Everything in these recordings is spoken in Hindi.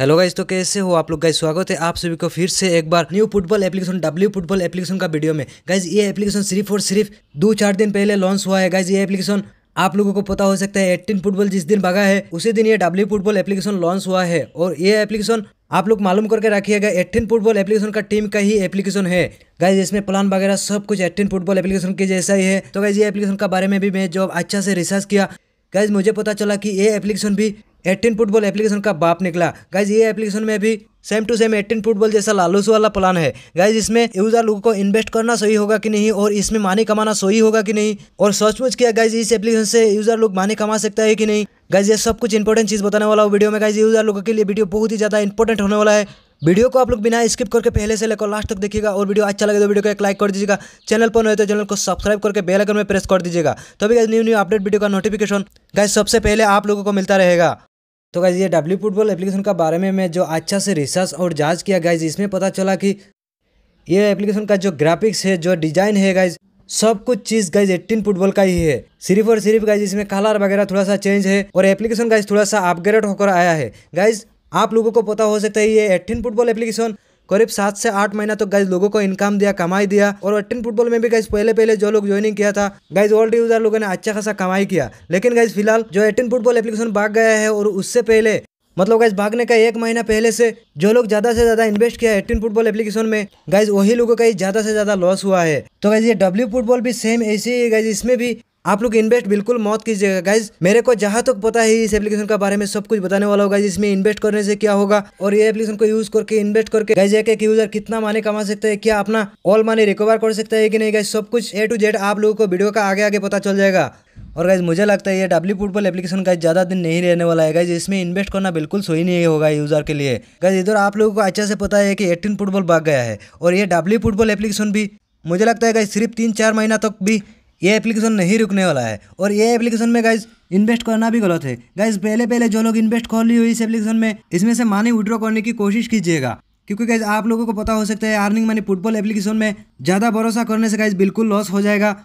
हेलो गाइज तो कैसे हो आप लोग गाइस स्वागत है आप सभी को फिर से एक बार new football application W football application का वीडियो में गाइज ये एप्लीकेशन सिर्फ और सिर्फ दो चार दिन पहले लॉन्च हुआ है गाइस ये एप्लीकेशन आप लोगों को पता हो सकता है एट्टीन फुटबॉल जिस दिन भागा है उसी दिन ये डब्ल्यू फुटबॉल एप्लीकेशन लॉन्च हुआ है और ये एप्लीकेशन आप लोग मालूम करके रखिएगा एट्टीन फुटबॉल एप्लीकेशन का टीम का ही एप्लीकेशन है गाइज इसमें प्लान वगैरह सब कुछ एट्टीन फुटबॉल एप्लीकेशन के जैसा ही है तो गाइज ये एप्लीकेशन का बारे में भी मैं जो अच्छा से रिसर्च किया गाइज मुझे पता चला कि ये एप्लीकेशन भी एट्टीन फुटबॉल एप्लीकेशन का बाप निकला गाइज ये एप्लीकेशन में भी same to same eighteen football जैसा लालूस वाला प्लान है गाइज इसमें यूजर लोगों को इन्वेस्ट करना सही होगा कि नहीं और इसमें मानी कमाना सही होगा कि नहीं और सचमुच किया गाइज इस एप्लीकेशन से यूजर लोग मानी कमा सकता है कि नहीं गाइज ये सब कुछ इंपॉर्टेंट चीज़ बताने वाला हूँ वीडियो में गाइज यूजर लोगों के लिए वीडियो बहुत ही ज़्यादा इंपॉर्टेंट होने वाला है वीडियो को आप लोग बिना स्किप करके पहले से लेकर लास्ट तक देखिएगा और वीडियो अच्छा लगे तो वीडियो को एक लाइक कर दीजिएगा चैनल पर नए तो चैनल को सब्सक्राइब करके बेल आइकन में प्रेस कर दीजिएगा तभी तो न्यू न्यू अपडेट वीडियो का नोटिफिकेशन गाइज सबसे पहले आप लोगों को मिलता रहेगा तो गाइज ये डब्ल्यू फुटबॉल एप्लीकेशन का बारे में मैं जो अच्छा से रिसर्च और जांच किया गाइज इसमें पता चला कि ये एप्लीकेशन का जो ग्राफिक्स है जो डिजाइन है गाइज सब कुछ चीज गाइज एट्टीन फुटबॉल का ही है सिर्फ और सिर्फ गाइज इसमें कलर वगैरह थोड़ा सा चेंज है और एप्लीकेशन गाइज थोड़ा सा अपग्रेड होकर आया है गाइज आप लोगों को पता हो सकता है ये एट्टीन फुटबॉल एप्लीकेशन करीब सात से आठ महीना तो गाइज लोगों को इनकम दिया कमाई दिया और वेस्टर्न फुटबॉल में भी गाइज पहले पहले जो लोग ज्वाइनिंग किया था गाइज ओल्ड यूजर लोगों ने अच्छा खासा कमाई किया लेकिन गाइज फिलहाल जो एटीन फुटबॉल एप्लीकेशन भाग गया है और उससे पहले मतलब गाइज भागने का एक महीना पहले से जो लोग ज्यादा से ज्यादा इन्वेस्ट किया एटीन फुटबॉल एप्लीकेशन में गाइज वही लोगों का ज्यादा से ज्यादा लॉस हुआ है तो गाइज ये डब्ल्यू फुटबॉल भी सेम ऐसे ही गाइज इसमें भी आप लोग इन्वेस्ट बिल्कुल मौत कीजिएगा गाइज मेरे को जहां तक पता है इस एप्लीकेशन के बारे में सब कुछ बताने वाला होगा इसमें इन्वेस्ट करने से क्या होगा और ये एप्लीकेशन को यूज करके इन्वेस्ट करके गाइज एक एक यूजर कितना माने कमा सकता है क्या अपना ऑल मनी रिकवर कर सकता है कि नहीं गाइज सब कुछ ए टू जेड आप लोगों को वीडियो का आगे आगे पता चल जाएगा और गाइज मुझे लगता है ये डब्ल्यू फुटबॉल एप्लीकेशन का ज़्यादा दिन नहीं रहने वाला है गाइज इसमें इन्वेस्ट करना बिल्कुल सही नहीं होगा यूज़र के लिए गाइज इधर आप लोगों को अच्छा से पता है कि एटीन फुटबॉल भाग गया है और ये डब्ल्यू फुटबॉल एप्लीकेशन भी मुझे लगता है गाइज सिर्फ तीन चार महीना तक भी ये एप्लीकेशन नहीं रुकने वाला है और ये एप्लीकेशन में गाइज इन्वेस्ट करना भी गलत है गाइज पहले पहले जो लोग इन्वेस्ट कर लिए इस एप्लीकेशन में इसमें से मनी विड्रॉ करने की कोशिश कीजिएगा क्योंकि गाइज आप लोगों को पता हो सकता है अर्निंग मनी फुटबॉल एप्लीकेशन में ज़्यादा भरोसा करने से गाइज बिल्कुल लॉस हो जाएगा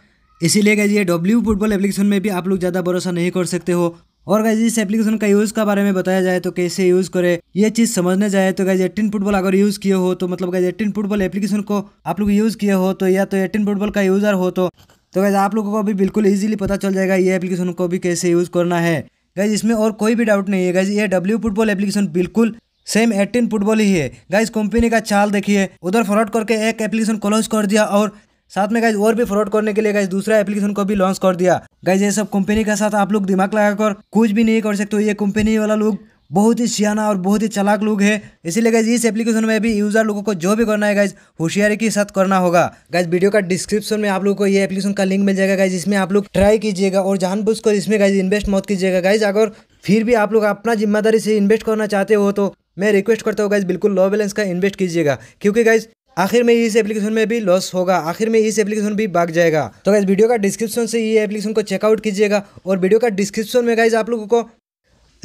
इसीलिए गाइज ये डब्ल्यू फुटबॉल एप्लीकेशन में भी आप लोग ज़्यादा भरोसा नहीं कर सकते हो और गाइज इस एप्लीकेशन का यूज़ का बारे में बताया जाए तो कैसे यूज़ करें ये चीज़ समझने जाए तो गाइज एटीन फुटबॉल अगर यूज़ किए हो तो मतलब गाइज एटीन फुटबॉल एप्लीकेशन को आप लोग यूज़ किए हो तो या तो एटीन फुटबॉल का यूज़र हो तो तो गैस आप लोगों को अभी बिल्कुल ईजिली पता चल जाएगा ये एप्लीकेशन को भी कैसे यूज़ करना है गैज़ इसमें और कोई भी डाउट नहीं है गैज़ ये डब्ल्यू फुटबॉल एप्लीकेशन बिल्कुल सेम एटीन फुटबॉल ही है गाइज कंपनी का चाल देखिए उधर फ्रॉड करके एक एप्लीकेशन क्लोज कर दिया और साथ में गाइज और भी फ्रॉड करने के लिए गाइज दूसरा एप्लीकेशन को भी लॉन्च कर दिया गाइज ये सब कंपनी के साथ आप लोग दिमाग लगाकर कुछ भी नहीं कर सकते ये कंपनी वाला लोग बहुत ही सियाना और बहुत ही चलाक लोग है इसीलिए गाइज इस एप्लीकेशन में भी यूज़र लोगों को जो भी करना है गाइज होशियारी के साथ करना होगा गाइज वीडियो का डिस्क्रिप्शन में आप लोग को ये एप्लीकेशन का लिंक मिल जाएगा गाइज इसमें आप लोग ट्राई कीजिएगा और जानबूझकर इसमें गाइज इन्वेस्ट मौत कीजिएगा गाइज अगर फिर भी आप लोग अपना जिम्मेदारी से इन्वेस्ट करना चाहते हो तो मैं रिक्वेस्ट करता हूँ गाइज बिल्कुल लो बैलेंस का इन्वेस्ट कीजिएगा क्योंकि गाइज आखिर में इस एप्लीकेशन में भी लॉस होगा आखिर में इस एप्लीकेशन भी भाग जाएगा तो गाइज वीडियो का डिस्क्रिप्शन से ये एप्लीकेशन को चेकआउट कीजिएगा और वीडियो का डिस्क्रिप्शन में गाइज आप लोगों को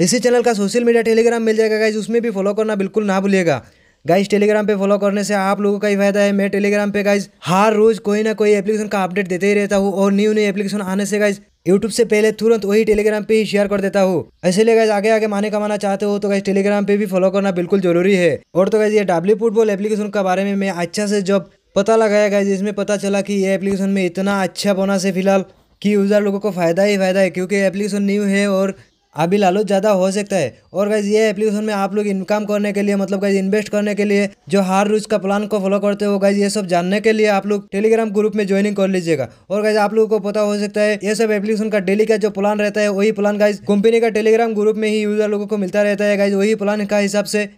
इसी चैनल का सोशल मीडिया टेलीग्राम मिल जाएगा गाइज उसमें भी फॉलो करना बिल्कुल ना भूलिएगा गाइज टेलीग्राम पे फॉलो करने से आप लोगों का ही फायदा है मैं टेलीग्राम पे गाइज हर रोज कोई ना कोई एप्लीकेशन का अपडेट देते ही रहता हूँ और न्यू न्यू एप्लीकेशन आने से गाइज यूट्यूब से पहले तुरंत वही टेलीग्राम पे ही शेयर कर देता हूँ इसलिए गाइज आगे आगे माने कमाना चाहते हो तो गाइज टेलीग्राम पे भी फॉलो करना बिल्कुल जरूरी है और तो गाइज ये डब्ल्यू फुटबॉल एप्लीकेशन के बारे में मैं अच्छा से जब पता लगाया गाइज इसमें पता चला कि ये एप्लीकेशन में इतना अच्छा बना से फिलहाल कि यूज़र लोगों को फ़ायदा ही फायदा है क्योंकि एप्लीकेशन न्यू है और अभी लालू ज़्यादा हो सकता है और गाइज ये एप्लीकेशन में आप लोग इनकम करने के लिए मतलब गाइज इन्वेस्ट करने के लिए जो हर रोज का प्लान को फॉलो करते हो गाइज ये सब जानने के लिए आप लोग टेलीग्राम ग्रुप में ज्वाइनिंग कर लीजिएगा और गाइज आप लोगों को पता हो सकता है ये सब एप्लीकेशन का डेली का जो प्लान रहता है वही प्लान गाइज कंपनी का टेलीग्राम ग्रुप में ही यूजर लोगों को मिलता रहता है गाइज वही प्लान का हिसाब से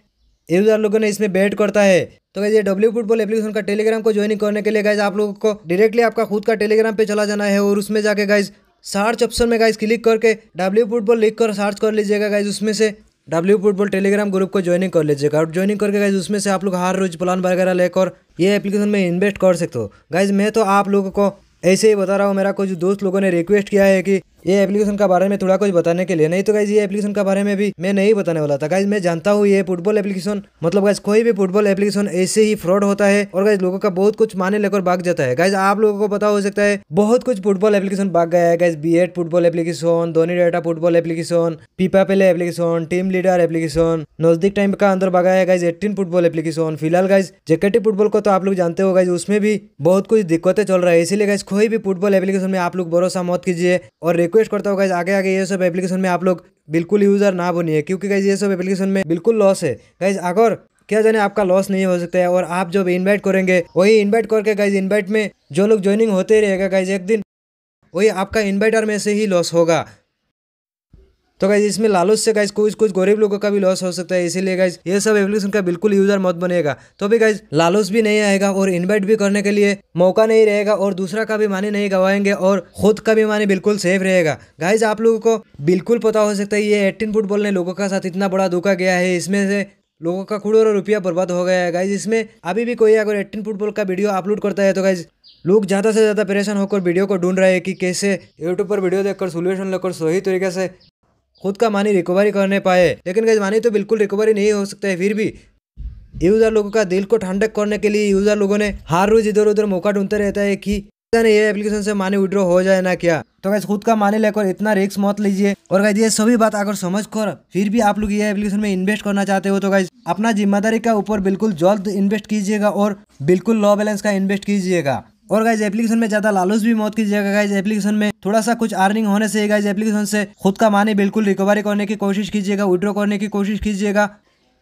यूजर लोगों ने इसमें बैट करता है तो गाइज ये डब्ल्यू फुटबॉल एप्लीकेशन का टेलीग्राम को ज्वाइनिंग करने के लिए गाइज आप लोगों को डायरेक्टली आपका खुद का टेलीग्राम पे चला जाना है और उसमें जाके गाइज सर्च ऑप्शन में गाइज क्लिक करके डब्ल्यू फुटबॉल लिख कर सर्च कर लीजिएगा गाइज उसमें से डब्ल्यू फुटबॉल टेलीग्राम ग्रुप को ज्वाइनिंग कर लीजिएगा और ज्वाइनिंग करके गाइज उसमें से आप लोग हर रोज प्लान वगैरह लेकर ये एप्लीकेशन में इन्वेस्ट कर सकते हो गाइज मैं तो आप लोगों को ऐसे ही बता रहा हूँ मेरा कुछ दोस्त लोगों ने रिक्वेस्ट किया है कि ये एप्लीकेशन का बारे में थोड़ा कुछ बताने के लिए नहीं तो गाइज ये एप्लीकेशन का बारे में भी मैं नहीं बताने वाला था गाइज मैं जानता हूँ ये फुटबॉल एप्लीकेशन मतलब गाइज कोई भी फुटबॉल एप्लीकेशन ऐसे ही फ्रॉड होता है और गाइज लोगों का बहुत कुछ माने लेकर भाग जाता है गाइज आप लोगों को पता हो सकता है बहुत कुछ फुटबॉल एप्लीकेशन भाग गया है गाइज बी एड फुटबॉल एप्लीकेशन धोनी डाटा फुटबॉल एप्लीकेशन पीपा पेले एप्लीकेशन टीम लीडर एप्लीकेशन नजदीक टाइम का अंदर भागा है गाइज एटीन फुटबॉल एप्लीकेशन फिलहाल गाइज जेकेटी फुटबॉल को तो आप लोग जानते हो गाइज उसमें भी बहुत कुछ दिक्कतें चल रहा है इसीलिए गाइज कोई भी फुटबॉल एप्लीकेशन में आप लोग भरोसा मौत कीजिए और रिक्वेस्ट करता हूँ गाइज आगे आगे ये सब एप्लीकेशन में आप लोग बिल्कुल यूज़र ना बनिए क्योंकि गाइज ये सब एप्लीकेशन में बिल्कुल लॉस है गाइज अगर क्या जाने आपका लॉस नहीं हो सकता है और आप जब इन्वाइट करेंगे वही इन्वाइट करके गाइज इन्वाइट में जो लोग ज्वाइनिंग होते रहेगा गाइज एक दिन वही आपका इन्वाइटर में से ही लॉस होगा तो गाइज इसमें लालच से गाइज कुछ कुछ गरीब लोगों का भी लॉस हो सकता है इसीलिए गाइज ये सब एप्लीकेशन का बिल्कुल यूजर मत बनेगा तो भी गाइज लालच भी नहीं आएगा और इन्वाइट भी करने के लिए मौका नहीं रहेगा और दूसरा का भी माने नहीं गवाएंगे और खुद का भी माने बिल्कुल सेफ रहेगा गाइज आप लोगों को बिल्कुल पता हो सकता है ये एटीन फुटबॉल ने लोगों का साथ इतना बड़ा धोखा गया है इसमें से लोगों का और रुपया बर्बाद हो गया है गाइज इसमें अभी भी कोई अगर एट्टीन फुटबॉल का वीडियो अपलोड करता है तो गाइज लोग ज़्यादा से ज़्यादा परेशान होकर वीडियो को ढूंढ रहे हैं कि कैसे यूट्यूब पर वीडियो देखकर सोल्यूशन लेकर सही तरीके से खुद का मानी रिकवरी करने पाए लेकिन गैस मानी तो बिल्कुल रिकवरी नहीं हो सकता है फिर भी यूज़र लोगों का दिल को ठंडक करने के लिए यूज़र लोगों ने हर रोज इधर उधर मौका ढूंढते रहता है कि नहीं ये एप्लीकेशन से मानी विड्रॉ हो जाए ना क्या तो गैस खुद का मानी लेकर इतना रिक्स मत लीजिए और गैस ये सभी बात अगर समझ कर फिर भी आप लोग ये एप्लीकेशन में इन्वेस्ट करना चाहते हो तो गैस अपना जिम्मेदारी का ऊपर बिल्कुल जल्द इन्वेस्ट कीजिएगा और बिल्कुल लो बैलेंस का इन्वेस्ट कीजिएगा और गाइज एप्लीकेशन में ज्यादा लालूस भी मौत कीजिएगा गाइज एप्लीकेशन में थोड़ा सा कुछ अर्निंग होने से गाइज एप्लीकेशन से खुद का मानी बिल्कुल रिकवरी करने की कोशिश कीजिएगा विड्रॉ करने की कोशिश कीजिएगा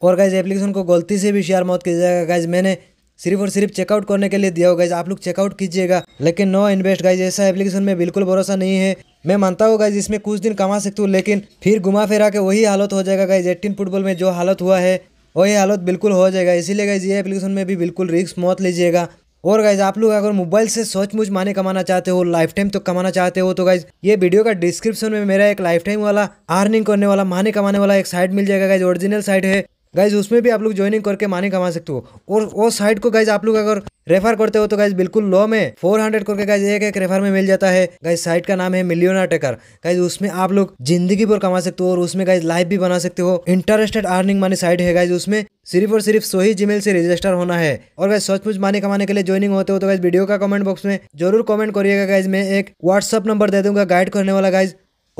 और गाइज एप्लीकेशन को गलती से भी शेयर मौत कीजिएगा गाइज मैंने सिर्फ और सिर्फ चेकआउट करने के लिए दिया हो गाइज आप लोग चेकआउट कीजिएगा लेकिन नो इन्वेस्ट गाइज ऐसा एप्लीकेशन में बिल्कुल भरोसा नहीं है मैं मानता हूँ गाइज इसमें कुछ दिन कमा सकती हूँ लेकिन फिर घुमा फिरा के वही हालत हो जाएगा गाइज एटीन फुटबॉल में जो हालत हुआ है वही हालत बिल्कुल हो जाएगा इसीलिए गाइज ये एप्लीकेशन में भी बिल्कुल रिस्क मौत लीजिएगा और गाइज आप लोग अगर मोबाइल से सोच मुझ माने कमाना चाहते हो लाइफ टाइम तो कमाना चाहते हो तो गाइज ये वीडियो का डिस्क्रिप्शन में मेरा एक लाइफ टाइम वाला अर्निंग करने वाला माने कमाने वाला एक साइट मिल जाएगा गाइज ओरिजिनल साइट है गाइज उसमें भी आप लोग ज्वाइनिंग करके मानी कमा सकते हो और वो साइट को गाइज आप लोग अगर रेफर करते हो तो गाइज बिल्कुल लो में फोर हंड्रेड करके गाइज एक एक रेफर में मिल जाता है गाइज साइट का नाम है मिलियन टेकर गाइज उसमें आप लोग जिंदगी भर कमा सकते हो और उसमें गाइज लाइफ भी बना सकते हो इंटरेस्टेड अर्निंग मानी साइट है गाइज उसमें सिर्फ और सिर्फ सो ही जीमेल से रजिस्टर होना है और गाइज सचमुच माने कमाने के लिए ज्वाइनिंग होते हो तो गाइज वीडियो का कमेंट बॉक्स में जरूर कमेंट करिएगा गाइज मैं एक व्हाट्सअप नंबर दे दूंगा गाइड करने वाला गाइज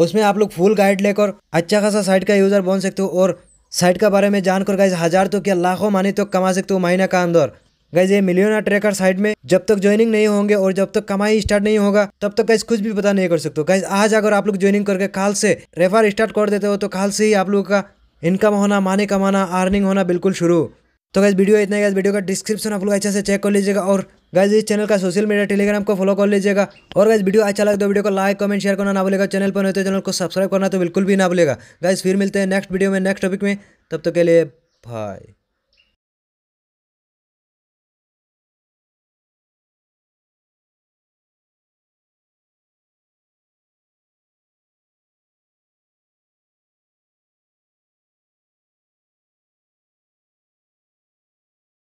उसमें आप लोग फुल गाइड लेकर अच्छा खासा साइट का यूजर बन सकते हो और साइट का बारे में जानकर गाइज हज़ार तो क्या लाखों मानी तो कमा सकते हो महीना का अंदर गाइज ये मिलियोना ट्रेकर साइट में जब तक ज्वाइनिंग नहीं होंगे और जब तक कमाई स्टार्ट नहीं होगा तब तक गाइज कुछ भी पता नहीं कर सकते गाइज आज अगर आप लोग ज्वाइनिंग करके काल से रेफर स्टार्ट कर देते हो तो काल से ही आप लोगों का इनकम होना माने कमाना अर्निंग होना बिल्कुल शुरू तो गैस वीडियो इतना गैस वीडियो का डिस्क्रिप्शन आप लोग अच्छे से चेक कर लीजिएगा और गैस इस चैनल का सोशल मीडिया टेलीग्राम को फॉलो कर लीजिएगा और गैस वीडियो अच्छा लगे तो वीडियो को लाइक कमेंट शेयर करना ना भूलेगा चैनल पर नहीं तो चैनल को सब्सक्राइब करना तो बिल्कुल भी ना भूलेगा गैस फिर मिलते हैं नेक्स्ट वीडियो में नेक्स्ट टॉपिक में तब तक के लिए भाई